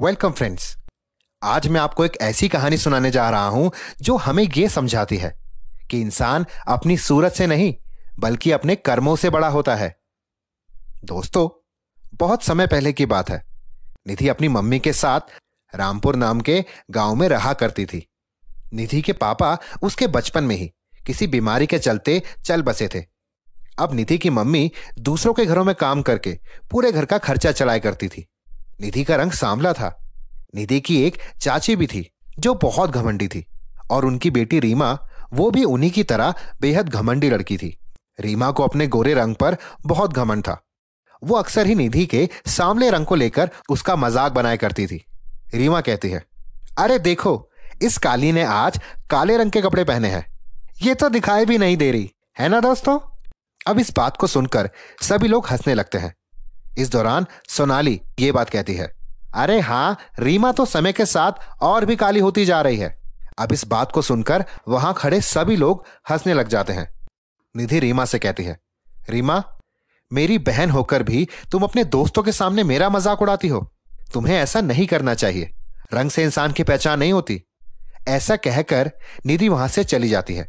welcome friends आज मैं आपको एक ऐसी कहानी सुनाने जा रहा हूं जो हमें यह समझाती है कि इंसान अपनी सूरत से नहीं बल्कि अपने कर्मों से बड़ा होता है दोस्तों बहुत समय पहले की बात है निधि अपनी मम्मी के साथ रामपुर नाम के गांव में रहा करती थी निधि के पापा उसके बचपन में ही किसी बीमारी के चलते चल बसे थे अब निधि की मम्मी दूसरों के घरों में काम करके पूरे घर का खर्चा चलाया करती थी निधि का रंग सांवला था निधि की एक चाची भी थी जो बहुत घमंडी थी और उनकी बेटी रीमा वो भी उन्हीं की तरह बेहद घमंडी लड़की थी रीमा को अपने गोरे रंग पर बहुत घमंड था वो अक्सर ही निधि के सांवले रंग को लेकर उसका मजाक बनाया करती थी रीमा कहती है अरे देखो इस काली ने आज काले रंग के कपड़े पहने हैं ये तो दिखाई भी नहीं दे रही है ना दोस्तों अब इस बात को सुनकर सभी लोग हंसने लगते हैं इस दौरान सोनाली ये बात कहती है अरे हाँ रीमा तो समय के साथ और भी काली होती जा रही है अब इस बात को सुनकर वहां खड़े सभी लोग हंसने लग जाते हैं निधि रीमा से कहती है रीमा मेरी बहन होकर भी तुम अपने दोस्तों के सामने मेरा मजाक उड़ाती हो तुम्हें ऐसा नहीं करना चाहिए रंग से इंसान की पहचान नहीं होती ऐसा कहकर निधि वहां से चली जाती है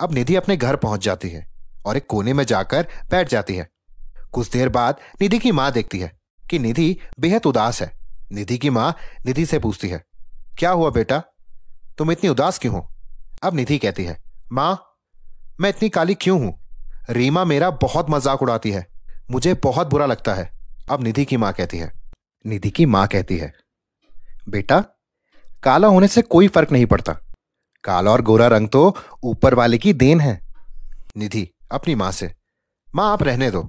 अब निधि अपने घर पहुंच जाती है और एक कोने में जाकर बैठ जाती है कुछ देर बाद निधि की माँ देखती है कि निधि बेहद उदास है निधि की माँ निधि से पूछती है क्या हुआ बेटा तुम इतनी उदास क्यों हो अब निधि कहती है माँ मैं इतनी काली क्यों हूं रीमा मेरा बहुत मजाक उड़ाती है मुझे बहुत बुरा लगता है अब निधि की माँ कहती है निधि की माँ कहती है बेटा काला होने से कोई फर्क नहीं पड़ता काला और गोरा रंग तो ऊपर वाले की देन है निधि अपनी माँ से माँ आप रहने दो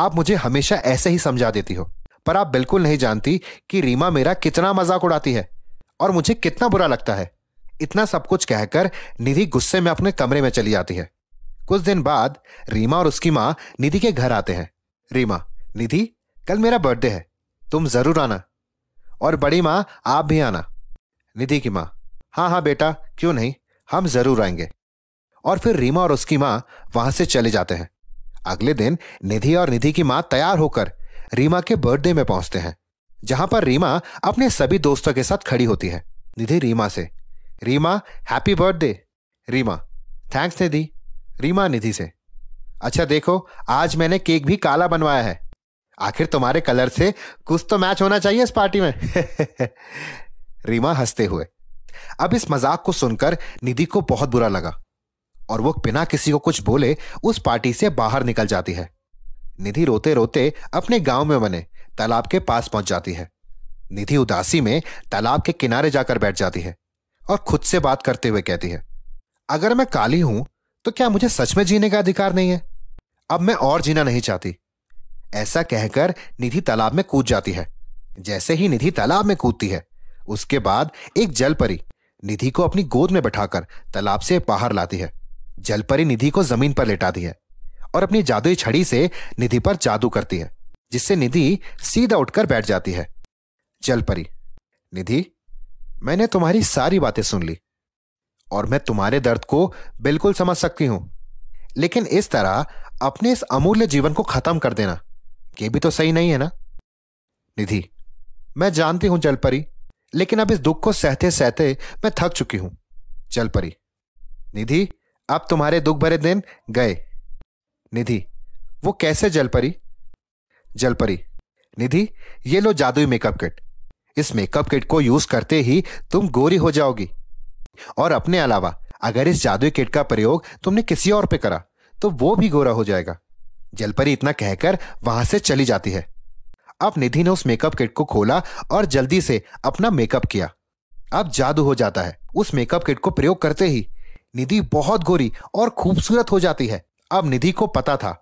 आप मुझे हमेशा ऐसे ही समझा देती हो पर आप बिल्कुल नहीं जानती कि रीमा मेरा कितना मजाक उड़ाती है और मुझे कितना बुरा लगता है इतना सब कुछ कहकर निधि गुस्से में अपने कमरे में चली जाती है कुछ दिन बाद रीमा और उसकी माँ निधि के घर आते हैं रीमा निधि कल मेरा बर्थडे है तुम जरूर आना और बड़ी माँ आप भी आना निधि की माँ हाँ हाँ बेटा क्यों नहीं हम जरूर आएंगे और फिर रीमा और उसकी माँ वहां से चले जाते हैं अगले दिन निधि और निधि की मां तैयार होकर रीमा के बर्थडे में पहुंचते हैं जहां पर रीमा अपने सभी दोस्तों के साथ खड़ी होती है निधि रीमा से Reema happy birthday Reema thanks Nidhi Reema Nidhi से अच्छा देखो आज मैंने केक भी काला बनवाया है आखिर तुम्हारे कलर से कुछ तो मैच होना चाहिए इस पार्टी में रीमा हंसते हुए अब इस मजाक को सुनकर निधि को बहुत बुरा लगा और वो बिना किसी को कुछ बोले उस पार्टी से बाहर निकल जाती है निधि रोते रोते अपने गांव में बने तालाब के पास पहुंच जाती है निधि उदासी में तालाब के किनारे जाकर बैठ जाती है और खुद से बात करते हुए कहती है अगर मैं काली हूं तो क्या मुझे सच में जीने का अधिकार नहीं है अब मैं और जीना नहीं चाहती ऐसा कहकर निधि तालाब में कूद जाती है जैसे ही निधि तालाब में कूदती है उसके बाद एक जलपरी निधि को अपनी गोद में बैठाकर तालाब से बाहर लाती है जलपरी निधि को जमीन पर लेटा दी है और अपनी जादुई छड़ी से निधि पर जादू करती है जिससे निधि सीधा उठकर बैठ जाती है जलपरी निधि मैंने तुम्हारी सारी बातें सुन ली और मैं तुम्हारे दर्द को बिल्कुल समझ सकती हूं लेकिन इस तरह अपने इस अमूल्य जीवन को खत्म कर देना यह भी तो सही नहीं है ना निधि मैं जानती हूं जलपरी लेकिन अब इस दुख को सहते सहते मैं थक चुकी हूं जलपरी निधि अब तुम्हारे दुख भरे दिन गए निधि वो कैसे जलपरी जलपरी निधि ये लो जादुई मेकअप किट इस मेकअप किट को यूज करते ही तुम गोरी हो जाओगी और अपने अलावा अगर इस जादुई किट का प्रयोग तुमने किसी और पे करा तो वो भी गोरा हो जाएगा जलपरी इतना कहकर वहां से चली जाती है अब निधि ने उस मेकअप किट को खोला और जल्दी से अपना मेकअप किया अब जादू हो जाता है उस मेकअप किट को प्रयोग करते ही निधि बहुत गोरी और खूबसूरत हो जाती है अब निधि को पता था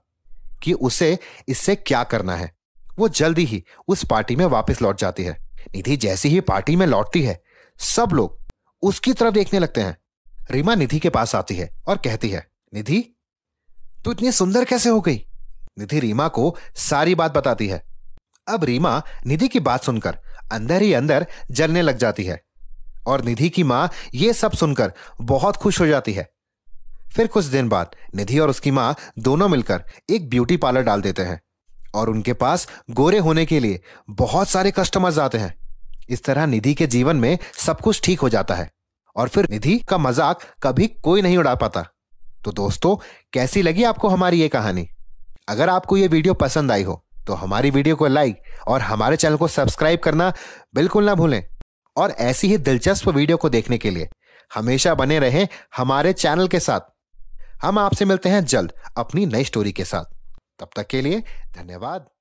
कि उसे इससे क्या करना है वो जल्दी ही उस पार्टी में वापस लौट जाती है निधि जैसी ही पार्टी में लौटती है सब लोग उसकी तरफ देखने लगते हैं रीमा निधि के पास आती है और कहती है निधि तू इतनी सुंदर कैसे हो गई निधि रीमा को सारी बात बताती है अब रीमा निधि की बात सुनकर अंदर ही अंदर जलने लग जाती है और निधि की माँ ये सब सुनकर बहुत खुश हो जाती है फिर कुछ दिन बाद निधि और उसकी माँ दोनों मिलकर एक ब्यूटी पार्लर डाल देते हैं और उनके पास गोरे होने के लिए बहुत सारे कस्टमर्स आते हैं इस तरह निधि के जीवन में सब कुछ ठीक हो जाता है और फिर निधि का मजाक कभी कोई नहीं उड़ा पाता तो दोस्तों कैसी लगी आपको हमारी ये कहानी अगर आपको ये वीडियो पसंद आई हो तो हमारी वीडियो को लाइक और हमारे चैनल को सब्सक्राइब करना बिल्कुल ना भूलें और ऐसी ही दिलचस्प वीडियो को देखने के लिए हमेशा बने रहें हमारे चैनल के साथ हम आपसे मिलते हैं जल्द अपनी नई स्टोरी के साथ तब तक के लिए धन्यवाद